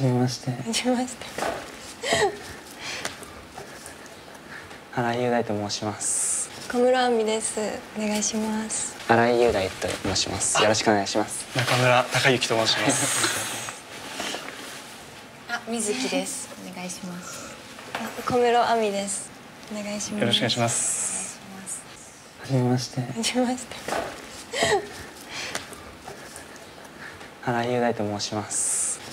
じめましてはじめまして新井雄大と申します小室亜美ですお願いします新井雄大と申しますよろしくお願いします中村隆之と申しますあ、水木ですお願いします小室亜美ですお願いしますよろしくお願いしますはじめましてはじめまして新井雄大と申します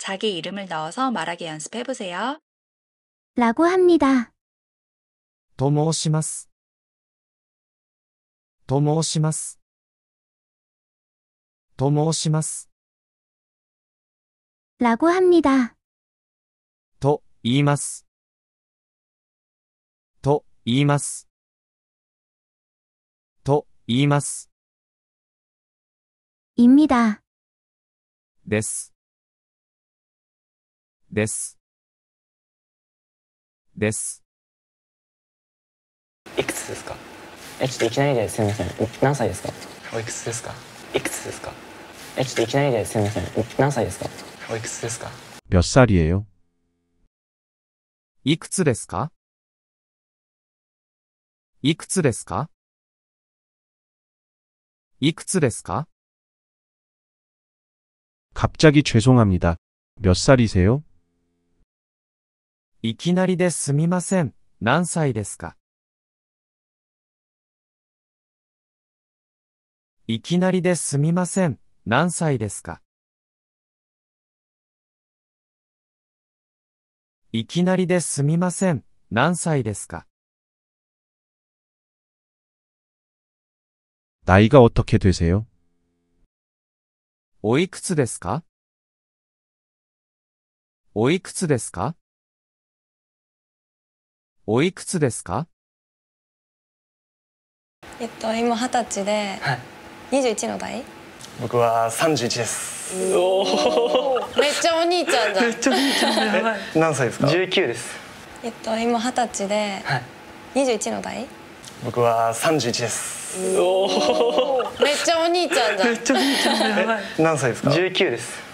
자기이름을넣어서말하기연습해보세요라고합니다と申します。と申します。と申します。라고합니다と言います。と言います。と言います。입니다です。 です。です。いくつですかえ、ちょっといきなりですみません。何歳ですかおいくつですかいくつですかえ、ちょっといきなりですみません。何歳ですかおいくつですか몇살이에요いくつですかいくつですかいくつですか갑자기죄송합니다몇살이세요 いきなりですみません。何歳ですかいきなりですみません。何歳ですかいきなりですみません。何歳ですか나이가어떻게되세요おいくつですかおいくつですかおいくつですかえっと今二十歳で、はい、21の代僕は31ですおおめっちゃお兄ちゃんだめっちゃお兄ちゃんやばい何歳ですか19ですえっと今二十歳で、はい、21の代僕は31ですおおめっちゃお兄ちゃんだめっちゃお兄ちゃんやばい何歳ですか19です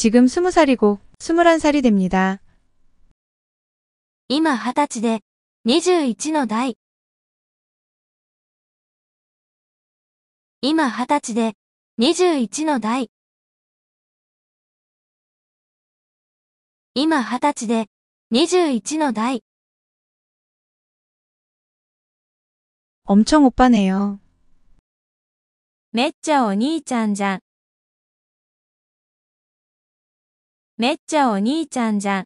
지금20살이고21살이됩니다今二十歳で21の代。今20歳で21の代。今20歳で21の代。엄청오빠네요めっちゃお兄ちゃんじゃん。めっちゃお兄ちゃんじゃん。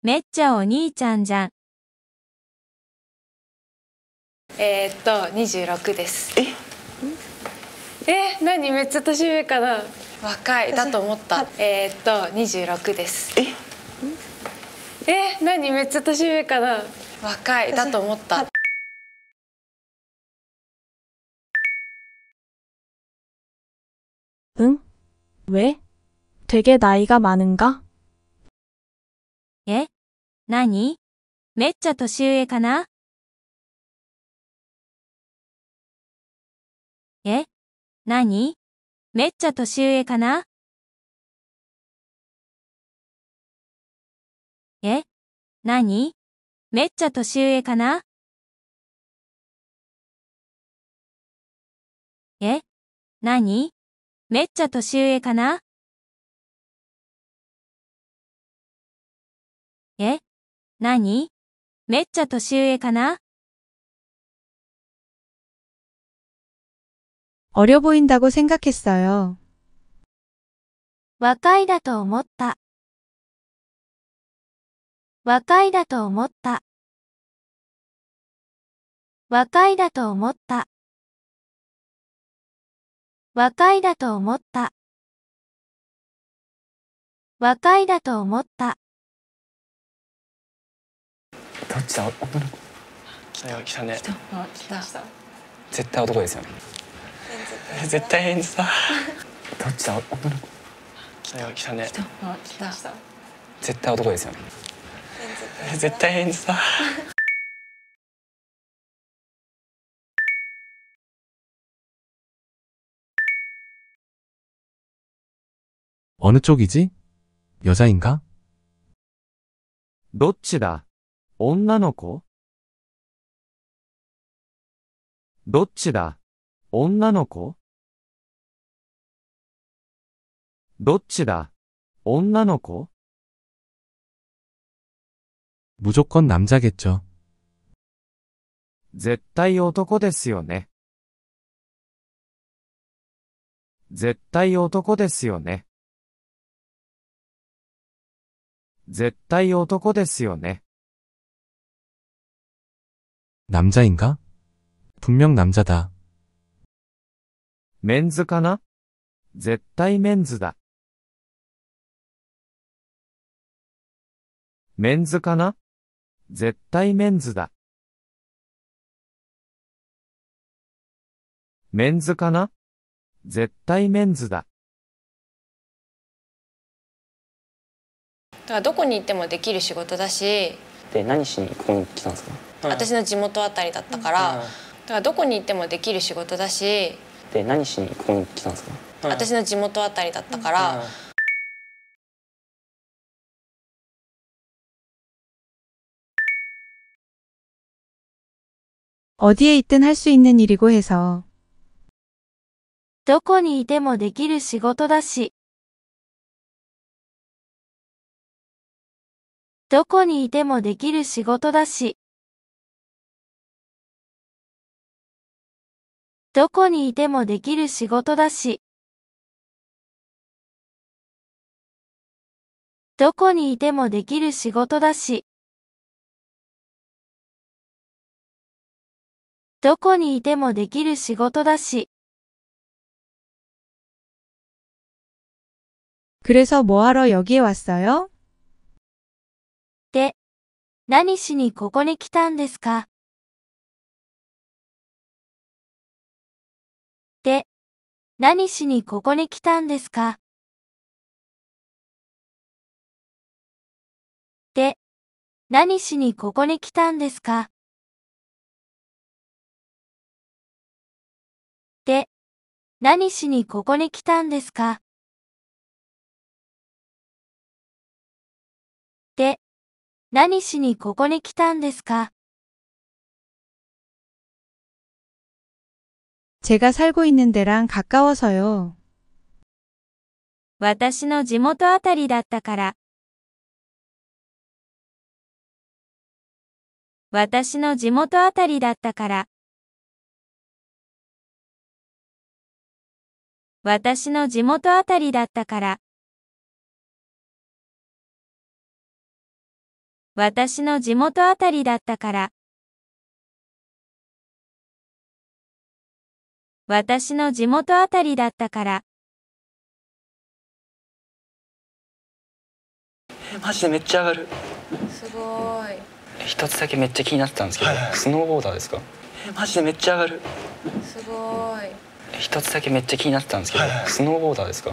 めっちゃお兄ちゃんじゃん。えー、っと、二十六です。え。え何、めっちゃ年上かな。若い、だと思った。えー、っと、二十六です。え。え何、めっちゃ年上かな。若い、だと思った。うん。왜되게나이가많은가예나니めっちゃ年上かなえ何めっちゃ年上かなえ何めっちゃ年上かなえ何めっちゃ年上かなえ何めっちゃ年上かな어ぼ보んだご생각했어요若いだと思った。若いだと思った。若いだと思った。若いだと思った。若いだと思った。どっちだ、の子。来た来たね。来た。絶対男ですよね。絶対変だ。どっちだ、の子。来た来たね。来た。絶対男ですよね。絶対変だ。어느쪽이지여자인가どっちだ女の子どっちだ女の子どっちだ女の子무조건남자겠죠絶対男ですよね。絶対男ですよね。絶対男ですよね。男자인가분명남자다ンズかな絶対メンズだンズかな絶対メンズだンズかな絶対メンズだ。からどこに行ってもできる仕事だしで何しにここに来たんですか、うん、私の地元あたりだったから、うん、だからどこに行ってもできる仕事だしで何しにここに来たんですか、うん、私の地元あたりだったから、どこにいてもできる仕事だしどこにいてもできる仕事だし。どこにいてもできる仕事だし。どこにいてもできる仕事だし。どこにいてもできる仕事だし。그래서뭐하러여기에왔어요何しにここに来たんですかで、何しにここに来たんですかで、何しにここに来たんですかで、何しにここに来たんですか何しにここに来たんですか제가살고있는데랑가까워서요私の地元あたりだったから。私の地元あたりだったから。私の地元あたりだったから。私の地元あたりだったから。私の地元あたりだったから。え、マジでめっちゃ上がる。すごい。一つだけめっちゃ気になってたんですけど、はいはい、スノーボーダーですか。え、マジでめっちゃ上がる。すごい。一つだけめっちゃ気になってたんですけど、はいはい、スノーボーダーですか。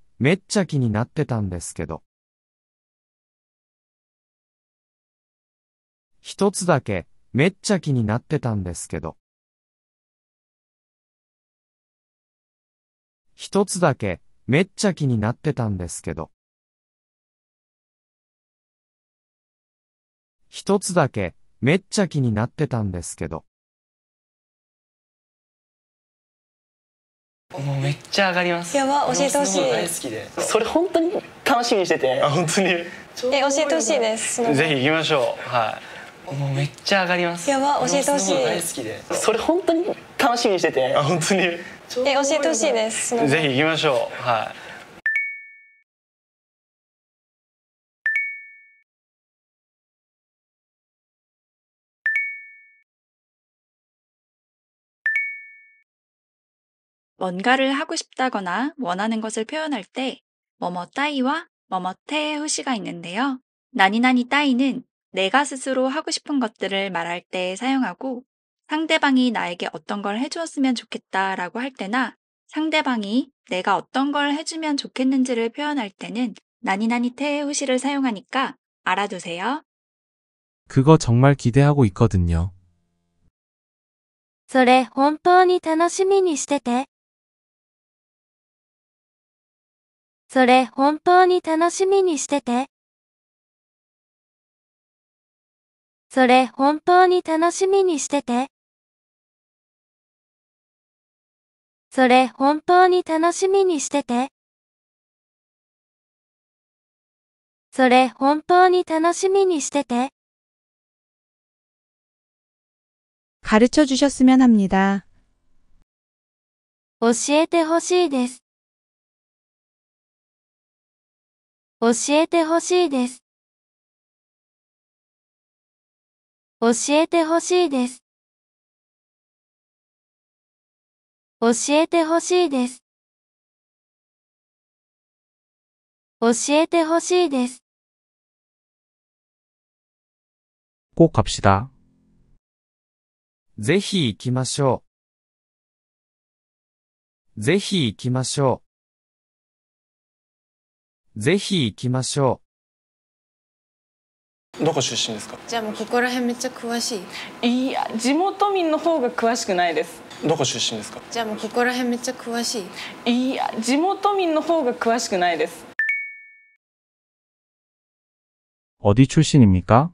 めっちゃ気になってたんですけど。一つだけ、めっちゃ気になってたんですけど。一つだけ、めっちゃ気になってたんですけど。一つだけ、めっちゃ気になってたんですけど。もうめっちゃ上がりますやば教えてほしい大好きでそれ本当に楽しみにしててあ本当にえ教えてほしいですぜひ行きましょうはいもうめっちゃ上がりますやば教えてほしい大好きでそれ本当に楽しみにしててあ本当にえ教えてほしいですぜひ行きましょうはい 뭔가를 하고 싶다거나 원하는 것을 표현할 때 뭐뭐 따이와 뭐뭐 태의 후시가 있는데요. 나니나니 따이는 내가 스스로 하고 싶은 것들을 말할 때 사용하고 상대방이 나에게 어떤 걸 해주었으면 좋겠다라고 할 때나 상대방이 내가 어떤 걸 해주면 좋겠는지를 표현할 때는 나니나니 태의 후시를 사용하니까 알아두세요. 그거 정말 기대하고 있거든요. それ本当に楽しみにしてて。それ本当に楽しみにしてて。それ本当に楽しみにしてて。それ本当に楽しみにしてて。それ本当に楽しみにしてて。가르쳐주셨으면합니다教えてほしいです。教えてほしいです。教えてほしいです。教えてほしいです。教えてほしいです。꼭갑しだ。ぜひ行きましょう。ぜひ行きましょう。ぜひ行きましょう。どこ出身ですかじゃあもうここら辺めっちゃ詳しいいや地元民の方が詳しくないですどこ出身ですかじゃあもうここら辺めっちゃ詳しいいや地元民の方が詳しくないです어디출신입니까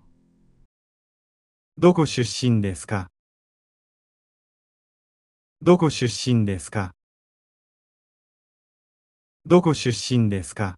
どこ出身ですかどこ出身ですかどこ出身ですか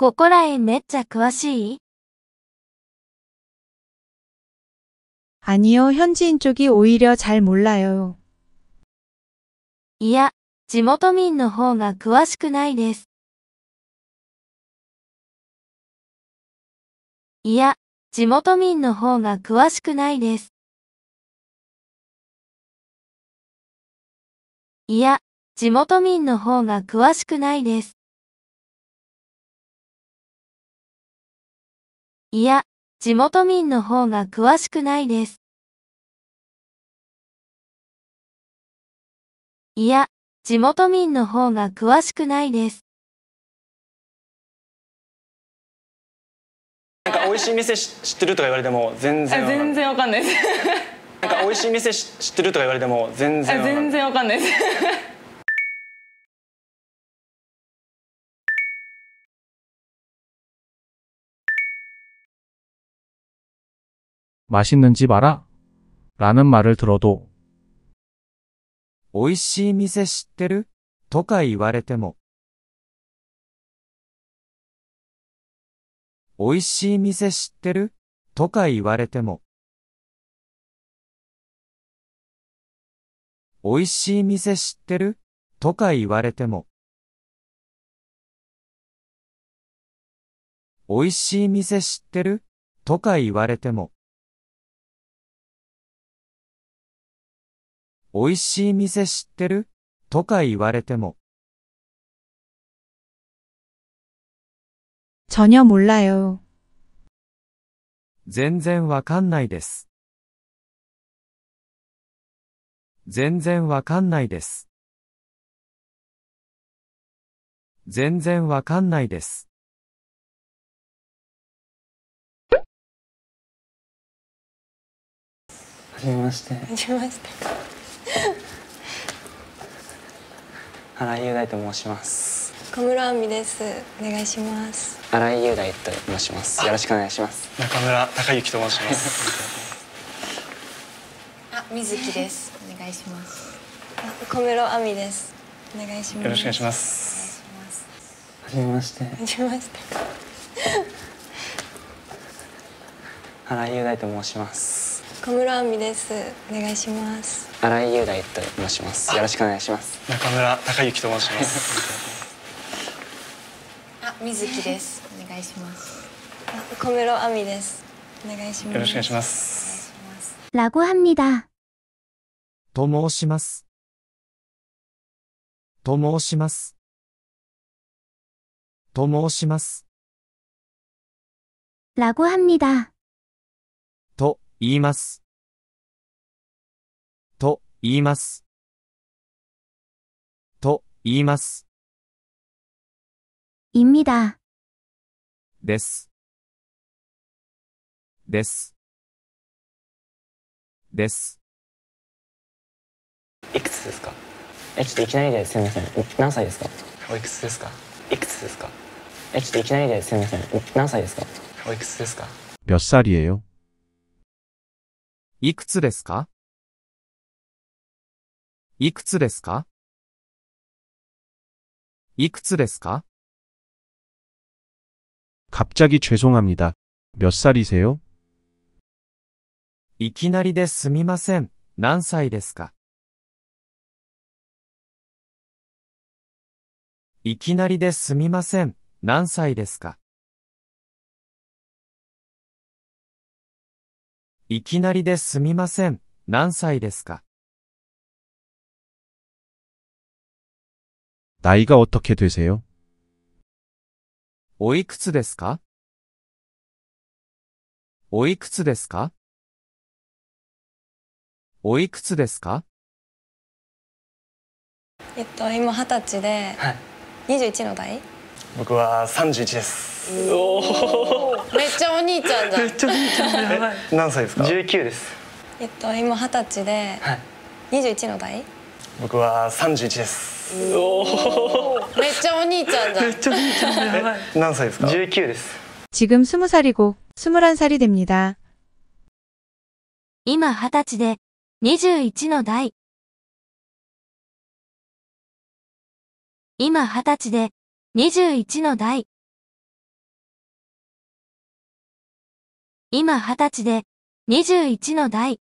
ここらへんめっちゃ詳しい아니요현지인쪽이오히려잘몰라요いや、地元民の方が詳しくないです。いや、地元民の方が詳しくないです。いや、地元民の方が詳しくないです。いや、地元民の方が詳しくないです。いや、地元民の方が詳しくないです。なんか美味しい店知ってるとか言われても全然全然わかんないです。なんか美味しい店知ってるとか言われても全然全然わかんないです。맛있는집알아라는말을들어도美味しい店知ってるとか言われても美味しい店知ってるとか言われても美味しい店知ってるとか言われても美味しい店知ってるとか言われても美味しい店知ってるとか言われても。전혀몰라 요。 全然わかんないです。全然わかんないです。全然わかんないです。はじめまして。はじめまして。新井雄大と申します小室亜美ですお願いします新井雄大と申しますよろしくお願いします中村隆之と申します あ、水木ですお願いします小室亜美ですお願いしますよろしくお願いしますはじめましてはじめまして新井雄大と申します小室亜美です。お願いします。新井雄大と申します。よろしくお願いします。中村隆之と申します。あ、水木です。お願いします。小室亜美です。お願いします。よろしくお願いします。라고합니 다。 と申します。と申します。と申します。라고합니 다。 言います。と、言います。と、言います。입니だ。です。です。です。いくつですかえ、ちょっといきなりですいません。何歳ですかおいくつですかいくつですかえ、ちょっといきなりですいません。何歳ですかおいくつですか몇살이에요いくつですかいくつですかいくつですか갑자기죄송합니다몇살이세요いきなりですみません。何歳ですかいきなりですみません。何歳ですかいきなりですみません。何歳ですか나이가어떻게되세요おいくつですかおいくつですかおいくつですかえっと、今二十歳で、はい、21の代僕は31ですめっちゃお兄ちゃんだ。めっちゃお兄ちゃんやばい。何歳ですか？十九です。えっと今二十歳で、はい。二十一の代？僕は三十一です。めっちゃお兄ちゃんだ。めっちゃお兄ちゃんやばい。何歳ですか？十九です。지금20살이고21살이됩니 다。 今二十歳で二十一の代。今二十歳で二十一の代。今二十歳で、二十一の代。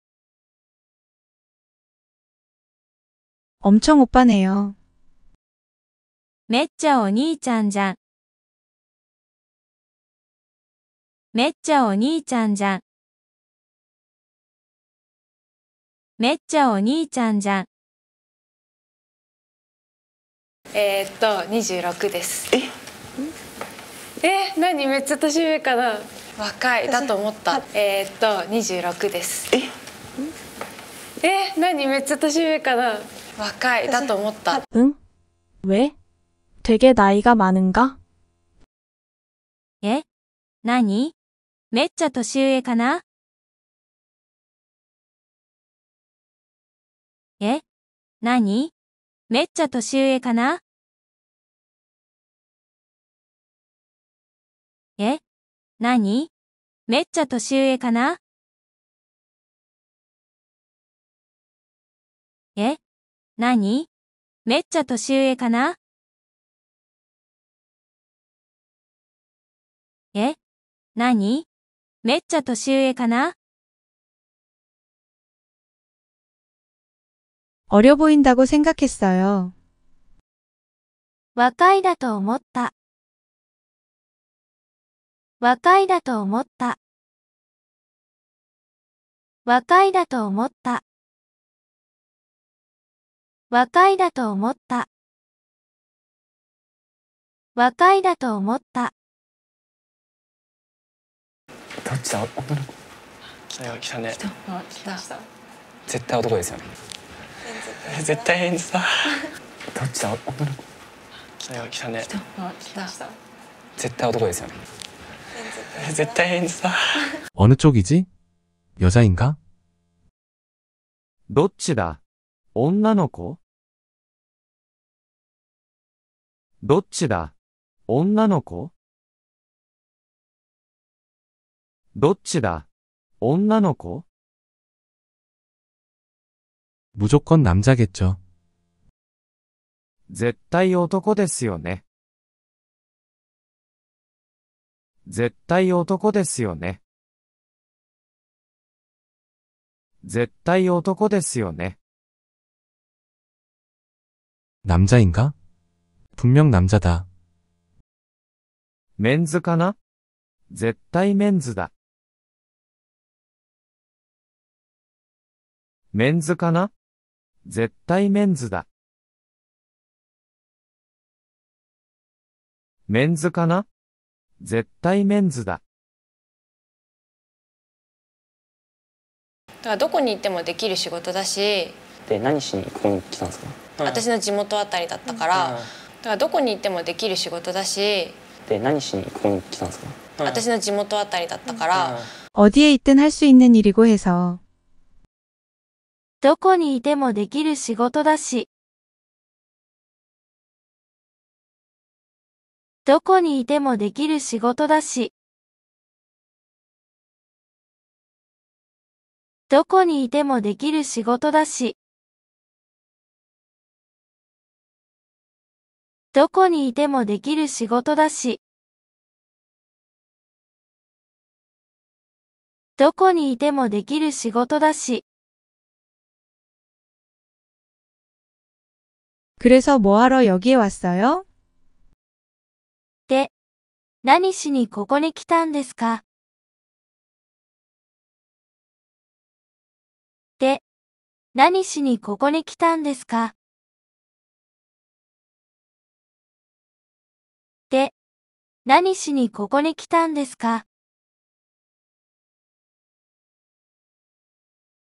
엄청오빠네 요。 めっちゃお兄ちゃんじゃん。めっちゃお兄ちゃんじゃん。めっちゃお兄ちゃんじゃん。えー、っと、二十六です。ええな何めっちゃ年上かな若いだと思ったえー、っと26ですええー、何めっちゃ年上かな若いだと思ったうん。え、되게나이가많은가え何めっちゃ年上かなえ何めっちゃ年上かなえ何めっちゃ年上かなえ何めっちゃ年上かなえ何めっちゃ年上かなおぼ려んだご고생각했어요若いだと思った。若いだと思った。若いだと思った。若いだと思った。若いだと思った。どっちだの子来た来たね来た絶対男ですよね絶対変だ どっちだの子来た来たね来た絶対男ですよね 어느 쪽이지? 여자인가? どっちだ女の子どっちだ女の子どっちだ女の子 무조건 남자겠죠. 絶対男ですよね。絶対男ですよね。絶対男ですよね。男자인가분명남자だ。メンズかな絶対メンズだ。メンズかな絶対メンズだ。メンズかな絶対メンズだ。だからどこに行ってもできる仕事だし。で何しにここに来たんですか。私の地元あたりだったから、だからどこに行ってもできる仕事だし。で何しにここに来たんですか。私の地元あたりだったから。어디에있든할수있는일이고해서どこにいてもできる仕事だし。どこにいてもできる仕事だし。どこにいてもできる仕事だし。どこにいてもできる仕事だし。どこにいてもできる仕事だし。그래서뭐하러여기에왔어요何しにここに来たんですかで、何しにここに来たんですかで、何しにここに来たんですか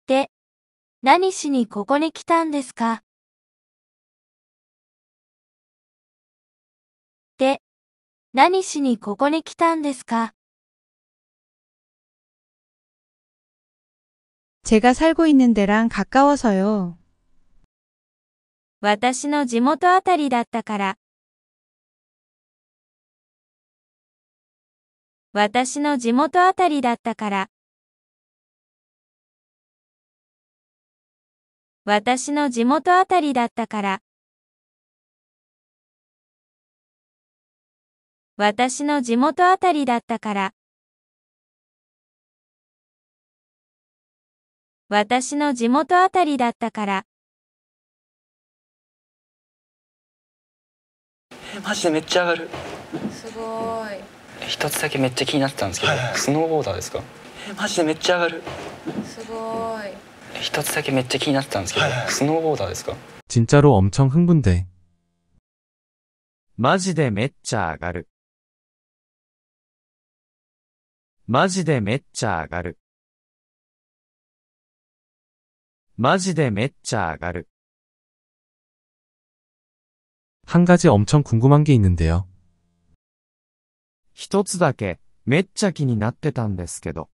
で、何しにここに来たんですか何しにここに来たんですか제가살고있는데랑가까워서요私の地元あたりだったから。私の地元あたりだったから。私の地元あたりだったから。私の地元あたりだったから。私の地元あたりだったから。え、マジでめっちゃ上がる。すごい。一つだけめっちゃ気になってたんですけど、はいはい、スノーボーダーですか。え、マジでめっちゃ上がる。すごい。一つだけめっちゃ気になってたんですけど、はいはい、スノーボーダーですか。진짜로엄청흥분돼マジでめっちゃ上がる。マジでめっちゃ上がる。マジでめっちゃ上がる。한가지엄청궁금한게있는데요一つだけ、めっちゃ気になってたんですけど。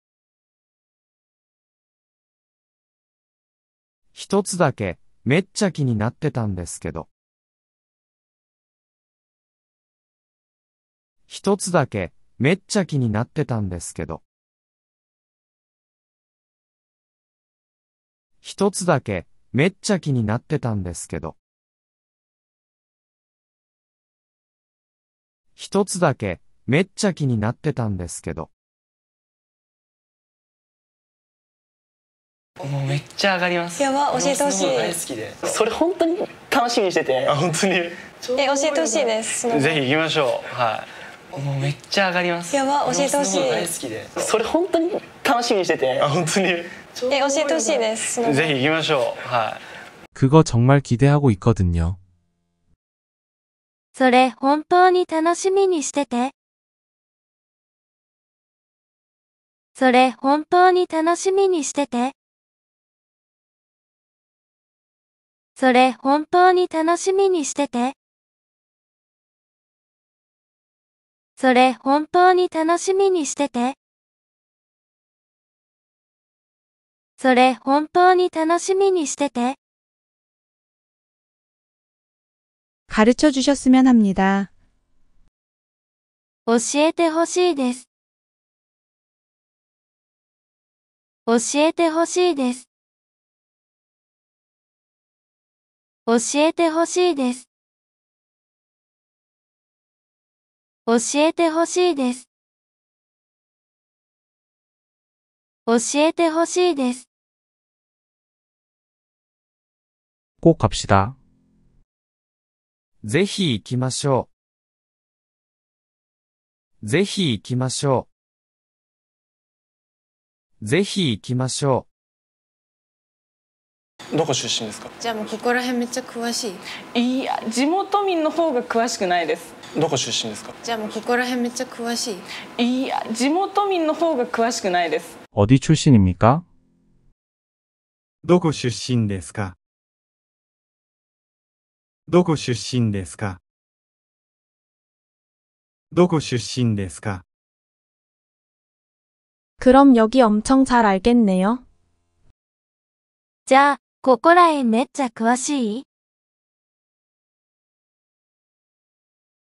一つだけ、めっちゃ気になってたんですけど。一つだけ、めっちゃ気になってたんですけど。一つだけ、めっちゃ気になってたんですけど。一つだけ、めっちゃ気になってたんですけど。もうめっちゃ上がります。やば、教えてほしい。大好きで。それ本当に楽しみにしてて。あ、本当に。え、教えてほしいです。ぜひ行きましょう。はい。もうめっちゃ上がりますやば教えてほしい大好きでそれ本当に楽しみにしててあ本当にえ教えてほしいですぜひ行きましょうはい그거정말기대하고있거든요それ本当に楽しみにしててそれ本当に楽しみにしててそれ本当に楽しみにしててそれ本当に楽しみにしてて。それ本当に楽しみにしてて。가르쳐주셨으면합니 다。 教えてほしいです。教えてほしいです。教えてほしいです。教えてほしいです。教えてほしいです。か갑시 다。 ぜひ行きましょう。ぜひ行きましょう。ぜひ行きましょう。どこ出身ですかじゃあもうここら辺めっちゃ詳しいいや、地元民の方が詳しくないです。どこ出身ですかじゃあもうここら辺めっちゃ詳しいいや地元民の方が詳しくないです어디出身입니까どこ出身ですかどこ出身ですかどこ出身ですか그럼여기엄청잘알겠네요じゃあ、ここらへめっちゃ詳しい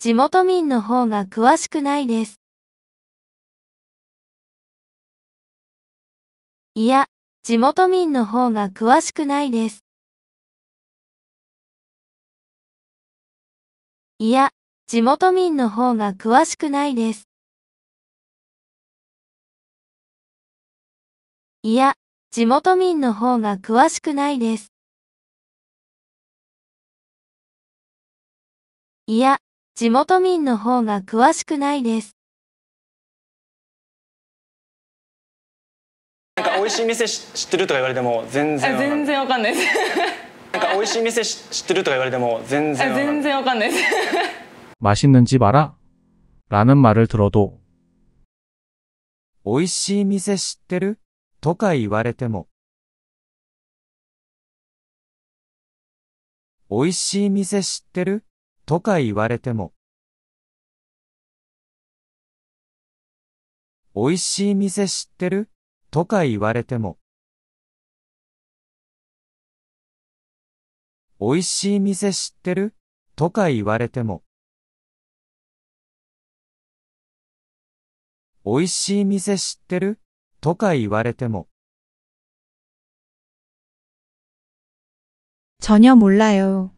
地元民の方が詳しくないです。いや、地元民の方が詳しくないです。いや、地元民の方が詳しくないです。いや、地元民の方が詳しくないです。いや、地元民の方が詳しくないです。なんか美味しい店知ってるとか言われても全然全然わかんないです。なんか美味しい店知ってるとか言われても全然全然わかんないです。맛있는집알아라는말을들어도美味しい店知ってるとか言われても美味しい店知ってるとか言われても。美味しい店知ってるとか言われても。美味しい店知ってるとか言われても。美味しい店知ってるとか言われても。전혀몰라요